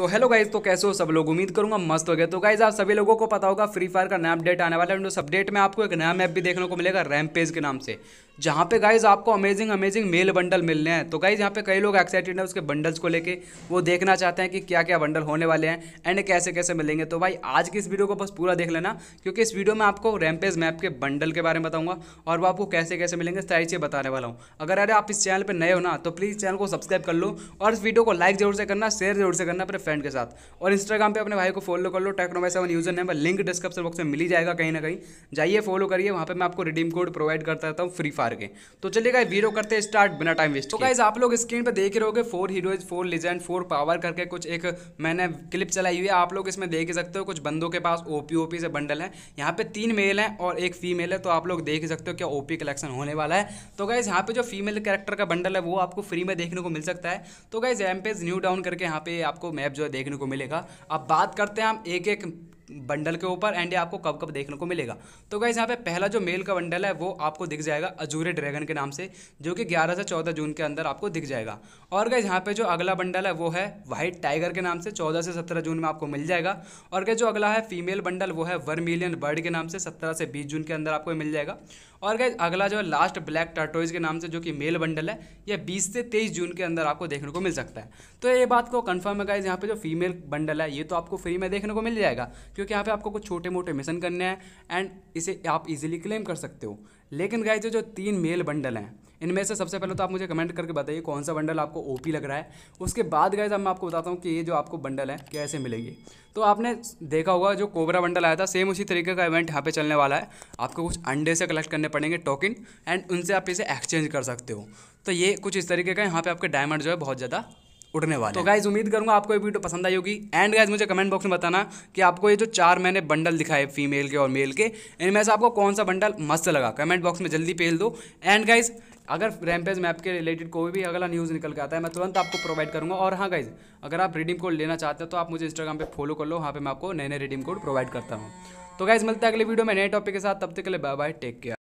so hello guys तो कैसे हो सब लोग उम्मीद करूंगा मस्त हो गया तो गाइज आप सभी लोगों को पता होगा फ्री फायर का नया अपडेट आने वाला है उस अपडेट में आपको एक नया मैप भी देखने को मिलेगा रैम पेज के नाम से जहाँ पे गाइज आपको अमेजिंग अमेजिंग मेल बंडल मिलने हैं तो गाइज यहाँ पे कई लोग एक्साइटेड हैं उसके बंडल्स को लेके वो देखना चाहते हैं कि क्या क्या बंडल होने वाले हैं एंड कैसे कैसे मिलेंगे तो भाई आज की इस वीडियो को बस पूरा देख लेना क्योंकि इस वीडियो में आपको रैमपेज मैप के बंडल के बारे में बताऊँगा और वो आपको कैसे कैसे मिलेंगे सारी चीज़ें बताने वाला हूँ अगर अरे आप इस चैनल पर नए हो ना तो प्लीज़ चैनल को सब्सक्राइब कर लो और इस वीडियो को लाइक जरूर से करना शेयर जरूर से करना अपने फ्रेंड के साथ और इंस्टाग्राम पर अपने भाई को फॉलो कर लो टेक्नोमाई seven user name link description box में मिल जाएगा कहीं ना कहीं जाइए फॉलो करिए वहाँ पर मैं आपको रिडीम कोड प्रोवाइड करता रहता हूँ फ्री फायर हार गए तो चलिएगा वीरो करते स्टार्ट बिना टाइम वेस्ट तो गाइज आप लोग स्क्रीन पर देख रहे हो four heroes four legend four power करके कुछ एक मैंने क्लिप चलाई हुई है आप लोग इसमें देख सकते हो कुछ बंदों के पास ओपी ओपी से बंडल है यहाँ पे तीन मेल है और एक फीमेल है तो आप लोग देख सकते हो क्या ओपी कलेक्शन होने वाला है तो गाइज यहाँ पे जो फीमेल कैरेक्टर का बंडल है वो आपको फ्री में देखने को मिल सकता है तो गाइज एम पेज न्यू डाउन करके यहाँ पे आपको मैप जो है देखने को मिलेगा अब बात करते हैं हम एक एक बंडल के ऊपर एंड ये आपको कब कब देखने को मिलेगा तो गाइज यहाँ पे पहला जो मेल का बंडल है वो आपको दिख जाएगा अजूरे ड्रैगन के नाम से जो कि 11 से 14 जून के अंदर आपको दिख जाएगा और गाइज यहाँ पे जो अगला बंडल है वो है वाइट टाइगर के नाम से 14 से 17 जून में आपको मिल जाएगा और गाइज जो अगला है फीमेल बंडल वो है वर्मिलियन बर्ड के नाम से सत्रह से बीस जून के अंदर आपको मिल जाएगा और गैज अगला जो है लास्ट ब्लैक टर्टोइज के नाम से जो कि मेल बंडल है यह बीस से तेईस जून के अंदर आपको देखने को मिल सकता है तो ये बात को कन्फर्म है गाइज यहाँ पे जो फीमेल बंडल है ये तो आपको फ्री में देखने को मिल जाएगा क्योंकि यहाँ पे आपको कुछ छोटे मोटे मिशन करने हैं एंड इसे आप इजिली क्लेम कर सकते हो लेकिन गाइज जो तीन मेल बंडल हैं इनमें से सबसे पहले तो आप मुझे कमेंट करके बताइए कौन सा बंडल आपको ओपी लग रहा है उसके बाद गए अब मैं आपको बताता हूँ कि ये जो आपको बंडल है कैसे मिलेगी तो आपने देखा होगा जो कोबरा बंडल आया था सेम उसी तरीके का इवेंट यहाँ पे चलने वाला है आपको कुछ अंडे से कलेक्ट करने पड़ेंगे टोकन एंड उनसे आप इसे एक्सचेंज कर सकते हो तो ये कुछ इस तरीके का यहाँ पे आपके डायमंड जो है बहुत ज़्यादा उड़ने वाले तो गाइज उम्मीद करूंगा आपको ये वीडियो पसंद आई होगी एंड गाइज मुझे कमेंट बॉक्स में बताना कि आपको ये जो चार मैंने बंडल दिखाए फीमेल के और मेल के इनमें से आपको कौन सा बंडल मस्त लगा कमेंट बॉक्स में जल्दी पेल दो एंड गाइज़ अगर रैमपेज मैप के रिलेटेड कोई भी अगला न्यूज़ निकल के आता है मैं तुरंत आपको प्रोवाइड करूँगा और हाँ गाइज अगर आप रिडीम कोड लेना चाहते हो तो आप मुझे इंस्टाग्राम पर फॉलो कर लो वहाँ पर मैं आपको नए नए रिडीम कोड प्रोवाइड करता हूँ तो गाइज मिलते हैं अगले वीडियो में नए टॉपिक के साथ तब तक के लिए बाय बाय टेक केयर